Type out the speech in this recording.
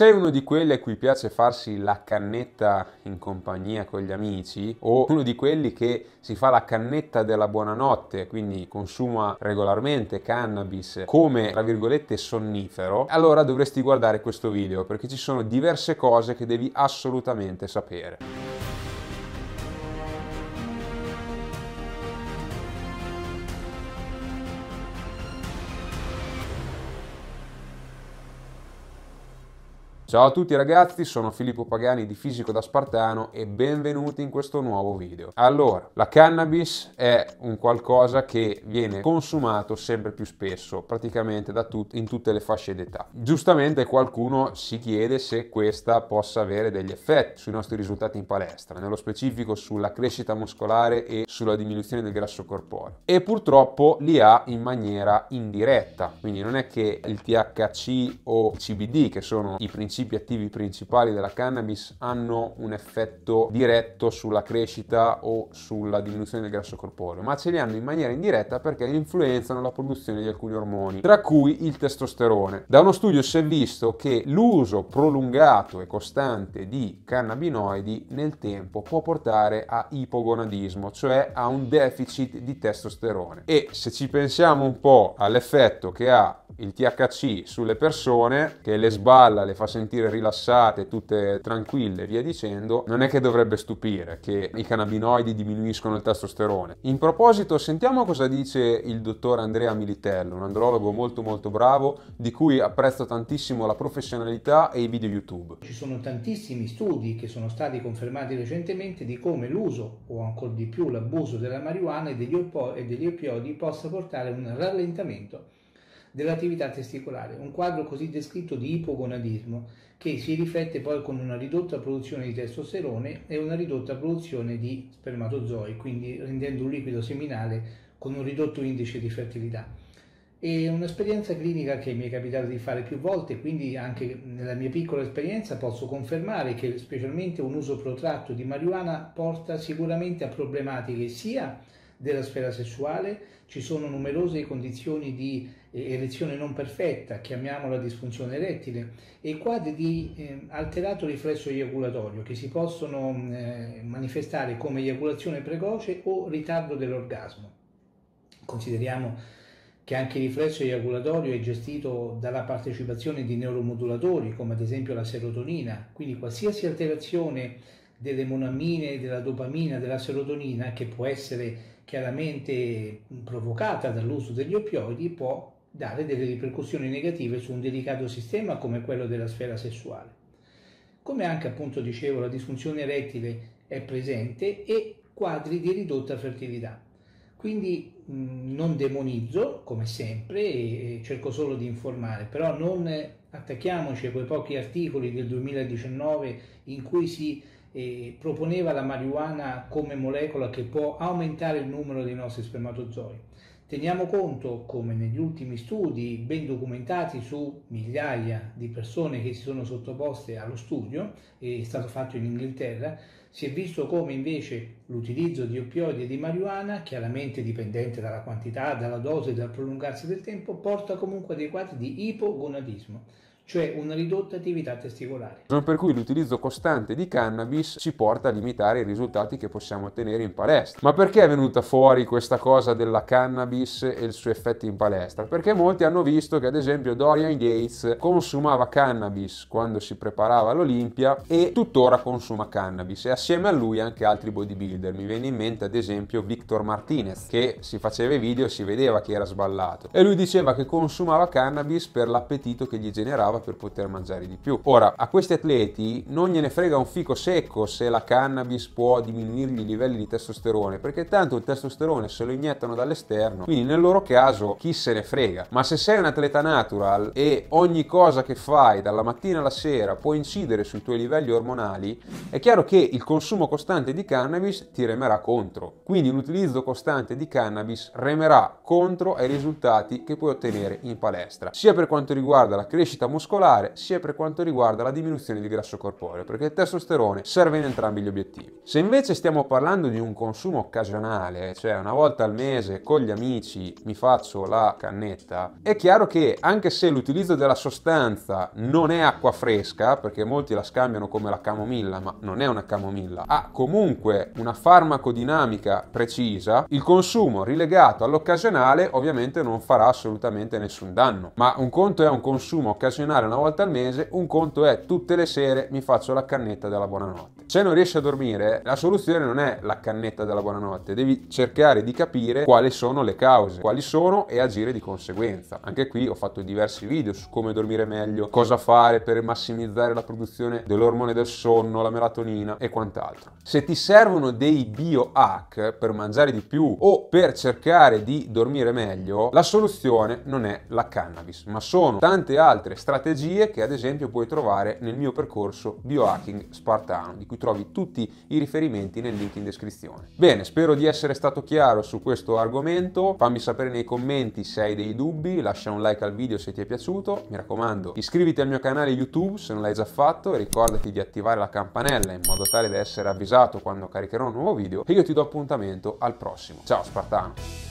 sei uno di quelli a cui piace farsi la cannetta in compagnia con gli amici o uno di quelli che si fa la cannetta della buonanotte, quindi consuma regolarmente cannabis come, tra virgolette, sonnifero, allora dovresti guardare questo video perché ci sono diverse cose che devi assolutamente sapere. Ciao a tutti ragazzi, sono Filippo Pagani di Fisico da Spartano e benvenuti in questo nuovo video. Allora, la cannabis è un qualcosa che viene consumato sempre più spesso, praticamente tut in tutte le fasce d'età. Giustamente qualcuno si chiede se questa possa avere degli effetti sui nostri risultati in palestra, nello specifico sulla crescita muscolare e sulla diminuzione del grasso corporeo. E purtroppo li ha in maniera indiretta, quindi non è che il THC o il CBD, che sono i principali principi attivi principali della cannabis hanno un effetto diretto sulla crescita o sulla diminuzione del grasso corporeo, ma ce li hanno in maniera indiretta perché influenzano la produzione di alcuni ormoni, tra cui il testosterone. Da uno studio si è visto che l'uso prolungato e costante di cannabinoidi nel tempo può portare a ipogonadismo, cioè a un deficit di testosterone. E se ci pensiamo un po' all'effetto che ha il THC sulle persone che le sballa, le fa sentire rilassate, tutte tranquille via dicendo, non è che dovrebbe stupire che i cannabinoidi diminuiscono il testosterone. In proposito, sentiamo cosa dice il dottor Andrea Militello, un andrologo molto molto bravo di cui apprezzo tantissimo la professionalità e i video YouTube. Ci sono tantissimi studi che sono stati confermati recentemente di come l'uso o ancora di più l'abuso della marijuana e degli, opo- e degli opioidi possa portare a un rallentamento dell'attività testicolare, un quadro così descritto di ipogonadismo che si riflette poi con una ridotta produzione di testosterone e una ridotta produzione di spermatozoi, quindi rendendo un liquido seminale con un ridotto indice di fertilità. È un'esperienza clinica che mi è capitato di fare più volte, quindi anche nella mia piccola esperienza posso confermare che specialmente un uso protratto di marijuana porta sicuramente a problematiche sia della sfera sessuale, ci sono numerose condizioni di eh, erezione non perfetta, chiamiamola disfunzione erettile, e quadri di eh, alterato riflesso eiaculatorio che si possono mm, eh, manifestare come eiaculazione precoce o ritardo dell'orgasmo. Consideriamo che anche il riflesso eiaculatorio è gestito dalla partecipazione di neuromodulatori come ad esempio la serotonina, quindi qualsiasi alterazione delle monamine, della dopamina, della serotonina che può essere chiaramente provocata dall'uso degli opioidi può dare delle ripercussioni negative su un delicato sistema come quello della sfera sessuale. Come anche appunto dicevo la disfunzione erettile è presente e quadri di ridotta fertilità. Quindi mh, non demonizzo, come sempre, e cerco solo di informare, però non attacchiamoci a quei pochi articoli del 2019 in cui si eh, proponeva la marijuana come molecola che può aumentare il numero dei nostri spermatozoi. Teniamo conto, come negli ultimi studi ben documentati su migliaia di persone che si sono sottoposte allo studio, è stato fatto in Inghilterra, si è visto come invece l'utilizzo di oppioidi e di marijuana, chiaramente dipendente dalla quantità, dalla dose e dal prolungarsi del tempo, porta comunque a dei quadri di ipogonadismo cioè una ridotta attività testicolare. Per cui l'utilizzo costante di cannabis ci porta a limitare i risultati che possiamo ottenere in palestra. Ma perché è venuta fuori questa cosa della cannabis e il suo effetto in palestra? Perché molti hanno visto che ad esempio Dorian Gates consumava cannabis quando si preparava all'Olimpia e tuttora consuma cannabis e assieme a lui anche altri bodybuilder. Mi viene in mente ad esempio Victor Martinez che si faceva i video e si vedeva che era sballato e lui diceva che consumava cannabis per l'appetito che gli generava mangiava per poter mangiare di più. Ora, a questi atleti non gliene frega un fico secco se la cannabis può diminuirgli i livelli di testosterone, perché tanto il testosterone se lo iniettano dall'esterno, quindi nel loro caso chi se ne frega. Ma se sei un atleta natural e ogni cosa che fai dalla mattina alla sera può incidere sui tuoi livelli ormonali, è chiaro che il consumo costante di cannabis ti remerà contro. Quindi l'utilizzo costante di cannabis remerà contro ai risultati che puoi ottenere in palestra, sia per quanto riguarda la crescita muscolare muscolare sia per quanto riguarda la diminuzione di grasso corporeo, perché il testosterone serve in entrambi gli obiettivi. Se invece stiamo parlando di un consumo occasionale, cioè una volta al mese con gli amici mi faccio la cannetta, è chiaro che anche se l'utilizzo della sostanza non è acqua fresca, perché molti la scambiano come la camomilla, ma non è una camomilla, ha comunque una farmacodinamica precisa, il consumo rilegato all'occasionale ovviamente non farà assolutamente nessun danno. Ma un conto è un consumo occasionale una volta al mese, un conto è tutte le sere mi faccio la cannetta della buonanotte. Se non riesci a dormire, la soluzione non è la cannetta della buonanotte, devi cercare di capire quali sono le cause, quali sono e agire di conseguenza. Anche qui ho fatto diversi video su come dormire meglio, cosa fare per massimizzare la produzione dell'ormone del sonno, la melatonina e quant'altro. Se ti servono dei biohack per mangiare di più o per cercare di dormire meglio, la soluzione non è la cannabis, ma sono tante altre strategie che ad esempio puoi trovare nel mio percorso biohacking spartano, di cui trovi tutti i riferimenti nel link in descrizione. Bene, spero di essere stato chiaro su questo argomento, fammi sapere nei commenti se hai dei dubbi, lascia un like al video se ti è piaciuto, mi raccomando iscriviti al mio canale YouTube se non l'hai già fatto e ricordati di attivare la campanella in modo tale da essere avvisato quando caricherò un nuovo video e io ti do appuntamento al prossimo. Ciao Spartano!